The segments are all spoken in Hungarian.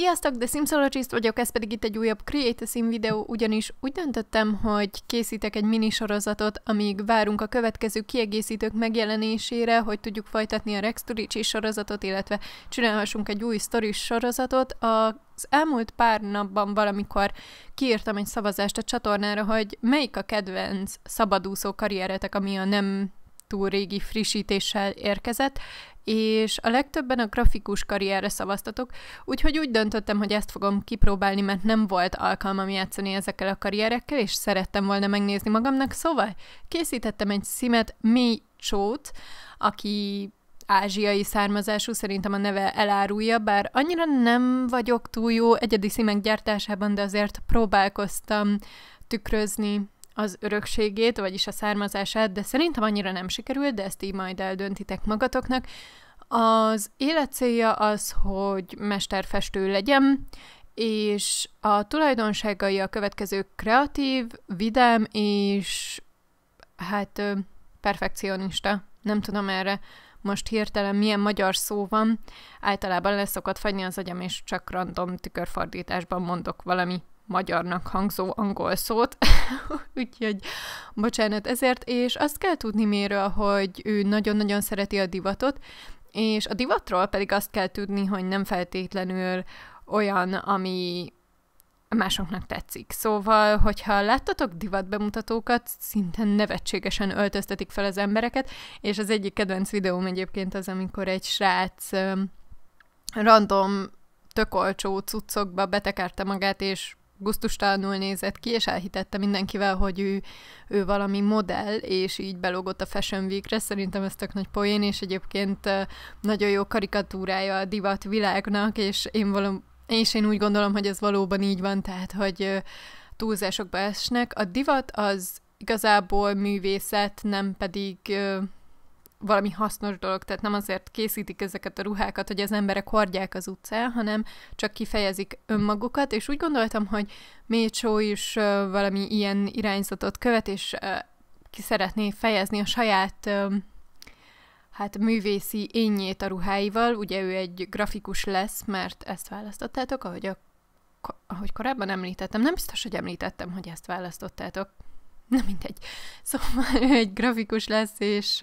Sziasztok, The Simsologist vagyok, ez pedig itt egy újabb Create a Sim videó, ugyanis úgy döntöttem, hogy készítek egy minisorozatot, amíg várunk a következő kiegészítők megjelenésére, hogy tudjuk folytatni a Rex Turici sorozatot, illetve csinálhassunk egy új story sorozatot. Az elmúlt pár napban valamikor kiírtam egy szavazást a csatornára, hogy melyik a kedvenc szabadúszó karrieretek, ami a nem túl régi frissítéssel érkezett, és a legtöbben a grafikus karrierre szavaztatok, úgyhogy úgy döntöttem, hogy ezt fogom kipróbálni, mert nem volt alkalmam játszani ezekkel a karrierekkel, és szerettem volna megnézni magamnak, szóval készítettem egy szimet mély csót, aki ázsiai származású, szerintem a neve elárulja, bár annyira nem vagyok túl jó egyedi szimek gyártásában, de azért próbálkoztam tükrözni az örökségét, vagyis a származását, de szerintem annyira nem sikerült, de ezt így majd eldöntitek magatoknak. Az élet célja az, hogy mesterfestő legyen, és a tulajdonságai a következő kreatív, vidám és hát perfekcionista. Nem tudom erre most hirtelen milyen magyar szó van. Általában leszokott fagyni az agyam, és csak random tükörfordításban mondok valami magyarnak hangzó angol szót, úgyhogy bocsánat ezért, és azt kell tudni Méről, hogy ő nagyon-nagyon szereti a divatot, és a divatról pedig azt kell tudni, hogy nem feltétlenül olyan, ami másoknak tetszik. Szóval, hogyha láttatok divatbemutatókat, szinte nevetségesen öltöztetik fel az embereket, és az egyik kedvenc videóm egyébként az, amikor egy srác random tök olcsó cuccokba betekerte magát, és gusztustalanul nézett ki, és elhitette mindenkivel, hogy ő, ő valami modell, és így belógott a Fashion Weekre. Szerintem ez tök nagy poén, és egyébként nagyon jó karikatúrája a divat világnak, és én, való, és én úgy gondolom, hogy ez valóban így van, tehát, hogy túlzásokba esnek. A divat az igazából művészet, nem pedig valami hasznos dolog, tehát nem azért készítik ezeket a ruhákat, hogy az emberek hordják az utcán, hanem csak kifejezik önmagukat, és úgy gondoltam, hogy Mécsó is valami ilyen irányzatot követ, és uh, ki szeretné fejezni a saját hát művészi énjét a ruháival, ugye ő egy grafikus lesz, mert ezt választottátok, ahogy, a, ahogy korábban említettem, nem biztos, hogy említettem, hogy ezt választottátok, na mindegy. Szóval ő egy grafikus lesz, és,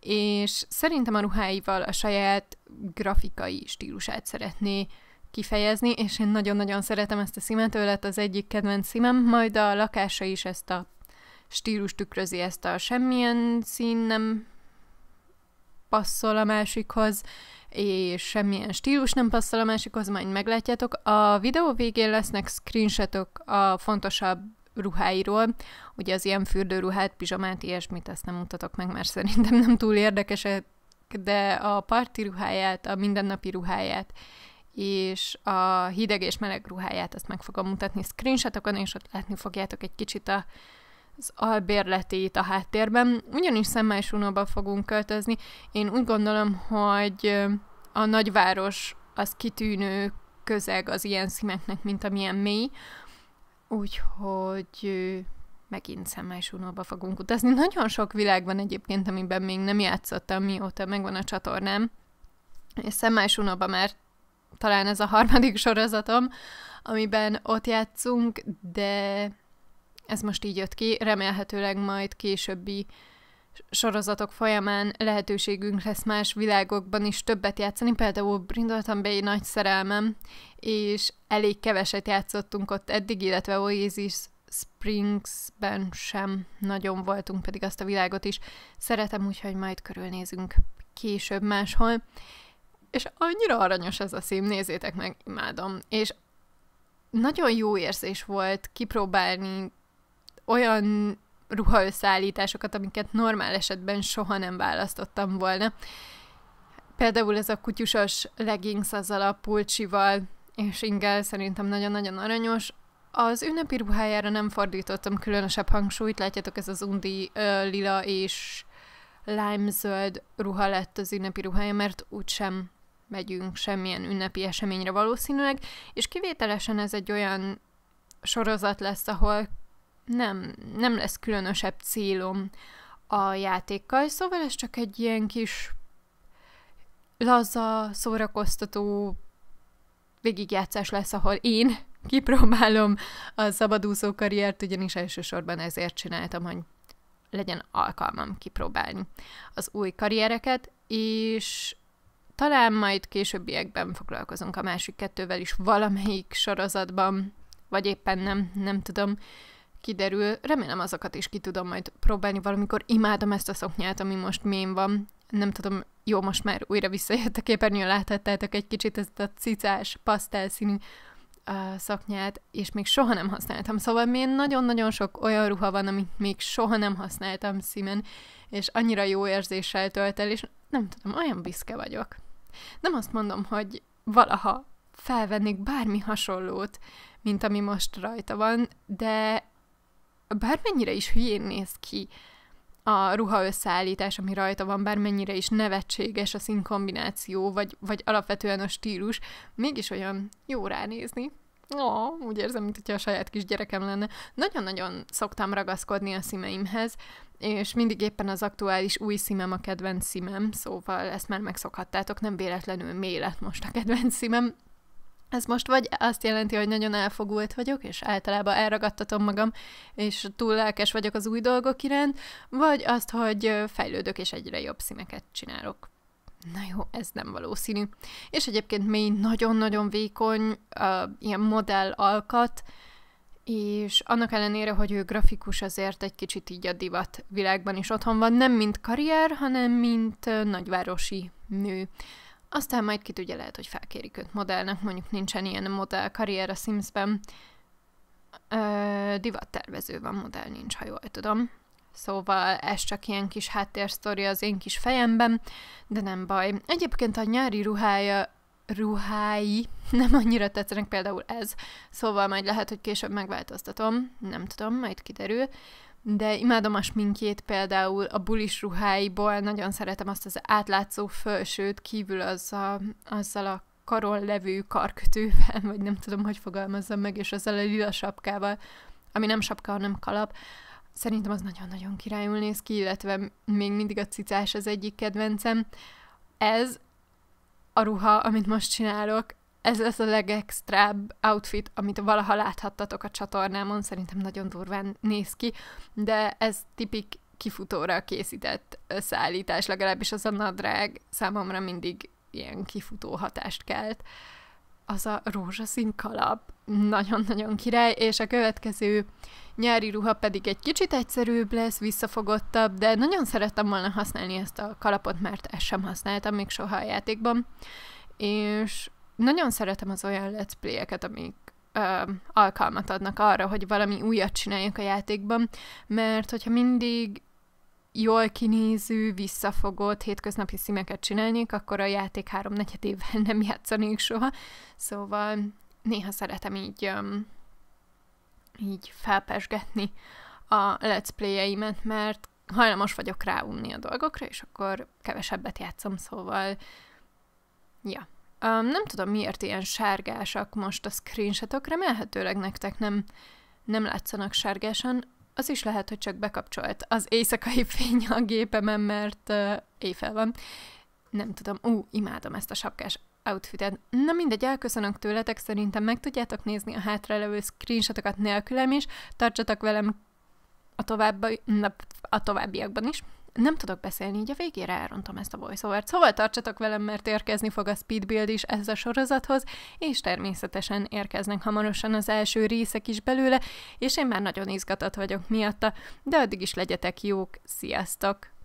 és szerintem a ruháival a saját grafikai stílusát szeretné kifejezni, és én nagyon-nagyon szeretem ezt a szímet, ő lett az egyik kedvenc szímem, majd a lakása is ezt a stílus tükrözi, ezt a semmilyen szín nem passzol a másikhoz, és semmilyen stílus nem passzol a másikhoz, majd meglátjátok. A videó végén lesznek screenshotok a fontosabb ruháiról. Ugye az ilyen fürdőruhát, pizsamát, ilyesmit azt nem mutatok meg, mert szerintem nem túl érdekesek, de a parti ruháját, a mindennapi ruháját, és a hideg és meleg ruháját azt meg fogom mutatni screenshotokon, és ott látni fogjátok egy kicsit a, az albérletét a háttérben. Ugyanis Szemmás Unóba fogunk költözni. Én úgy gondolom, hogy a nagyváros az kitűnő közeg az ilyen szimeknek, mint amilyen mély, Úgyhogy megint szemály fogunk utazni. Nagyon sok világ van egyébként, amiben még nem játszottam, mióta megvan a csatornám. És unóba már talán ez a harmadik sorozatom, amiben ott játszunk, de ez most így jött ki, remélhetőleg majd későbbi sorozatok folyamán lehetőségünk lesz más világokban is többet játszani, például Brindleton Bay nagy szerelmem, és elég keveset játszottunk ott eddig, illetve Oasis Springsben sem nagyon voltunk, pedig azt a világot is szeretem, úgyhogy majd körülnézünk később máshol. És annyira aranyos ez a szím, nézzétek meg, imádom. És nagyon jó érzés volt kipróbálni olyan ruhaösszeállításokat, amiket normál esetben soha nem választottam volna. Például ez a kutyusos leggings azzal a pulcsival, és ingel szerintem nagyon-nagyon aranyos. Az ünnepi ruhájára nem fordítottam különösebb hangsúlyt, látjátok ez az undi ö, lila és lime-zöld ruha lett az ünnepi ruhája, mert úgysem megyünk semmilyen ünnepi eseményre valószínűleg, és kivételesen ez egy olyan sorozat lesz, ahol nem, nem lesz különösebb célom a játékkal, szóval ez csak egy ilyen kis laza, szórakoztató végigjátszás lesz, ahol én kipróbálom a szabadúszó karriert, ugyanis elsősorban ezért csináltam, hogy legyen alkalmam kipróbálni az új karriereket, és talán majd későbbiekben foglalkozunk a másik kettővel is valamelyik sorozatban, vagy éppen nem, nem tudom kiderül. Remélem azokat is ki tudom majd próbálni valamikor. Imádom ezt a szoknyát, ami most mém van. Nem tudom, jó, most már újra visszajött a képernyőn, láthattátok egy kicsit ezt a cicás, pasztelszínű uh, szaknyát, és még soha nem használtam. Szóval még nagyon-nagyon sok olyan ruha van, amit még soha nem használtam szímen, és annyira jó érzéssel tölt el, és nem tudom, olyan büszke vagyok. Nem azt mondom, hogy valaha felvennék bármi hasonlót, mint ami most rajta van, de bármennyire is hülyén néz ki a ruha összeállítás, ami rajta van, bármennyire is nevetséges a színkombináció, vagy, vagy alapvetően a stílus, mégis olyan jó ránézni. Ó, úgy érzem, mint hogyha a saját gyerekem lenne. Nagyon-nagyon szoktam ragaszkodni a szímeimhez, és mindig éppen az aktuális új szímem a kedvenc szímem, szóval ezt már megszokhattátok, nem véletlenül mély lett most a kedvenc szímem, ez most vagy azt jelenti, hogy nagyon elfogult vagyok, és általában elragadtatom magam, és túl lelkes vagyok az új dolgok iránt, vagy azt, hogy fejlődök, és egyre jobb színeket csinálok. Na jó, ez nem valószínű. És egyébként mély nagyon-nagyon vékony, uh, ilyen modell alkat, és annak ellenére, hogy ő grafikus, azért egy kicsit így a divat világban is otthon van, nem mint karrier, hanem mint nagyvárosi nő. Aztán majd ki tudja, lehet, hogy felkérik őt modellnek, mondjuk nincsen ilyen modell karrier a Simsben. Ö, divattervező van, modell nincs, ha jól tudom. Szóval ez csak ilyen kis háttérsztori az én kis fejemben, de nem baj. Egyébként a nyári ruhája ruhái nem annyira tetszenek, például ez. Szóval majd lehet, hogy később megváltoztatom, nem tudom, majd kiderül de imádom a sminkjét például, a bulis ruháiból, nagyon szeretem azt az átlátszó felsőt, kívül az a, azzal a karol levő karkötővel, vagy nem tudom, hogy fogalmazzam meg, és azzal a lila sapkával, ami nem sapka, hanem kalap. Szerintem az nagyon-nagyon királyul néz ki, illetve még mindig a cicás az egyik kedvencem. Ez a ruha, amit most csinálok, ez az a legextrább outfit, amit valaha láthattatok a csatornámon, szerintem nagyon durván néz ki, de ez tipik kifutóra készített szállítás, legalábbis az a nadrág számomra mindig ilyen kifutó hatást kelt. Az a rózsaszín kalap nagyon-nagyon király, és a következő nyári ruha pedig egy kicsit egyszerűbb lesz, visszafogottabb, de nagyon szerettem volna használni ezt a kalapot, mert ezt sem használtam még soha a játékban, és nagyon szeretem az olyan let's play-eket, amik ö, alkalmat adnak arra, hogy valami újat csináljunk a játékban, mert hogyha mindig jól kinéző, visszafogott hétköznapi színeket csinálnék, akkor a játék három negyedével nem játszanék soha. Szóval néha szeretem így, ö, így felpesgetni a let's play-eimet, mert hajlamos vagyok ráunni a dolgokra, és akkor kevesebbet játszom, szóval ja, Um, nem tudom, miért ilyen sárgásak most a screenshotok, remélhetőleg nektek nem, nem látszanak sárgásan. Az is lehet, hogy csak bekapcsolt az éjszakai fény a gépemen, mert uh, éjfel van. Nem tudom, ú, uh, imádom ezt a sapkás outfitet. Na mindegy, elköszönök tőletek, szerintem meg tudjátok nézni a hátralevő screenshotokat nélkülem is. Tartsatok velem a, további, a továbbiakban is nem tudok beszélni, így a végére elrontom ezt a voiceover-t. Szóval tartsatok velem, mert érkezni fog a Speedbuild is ez a sorozathoz, és természetesen érkeznek hamarosan az első részek is belőle, és én már nagyon izgatott vagyok miatta, de addig is legyetek jók, sziasztok!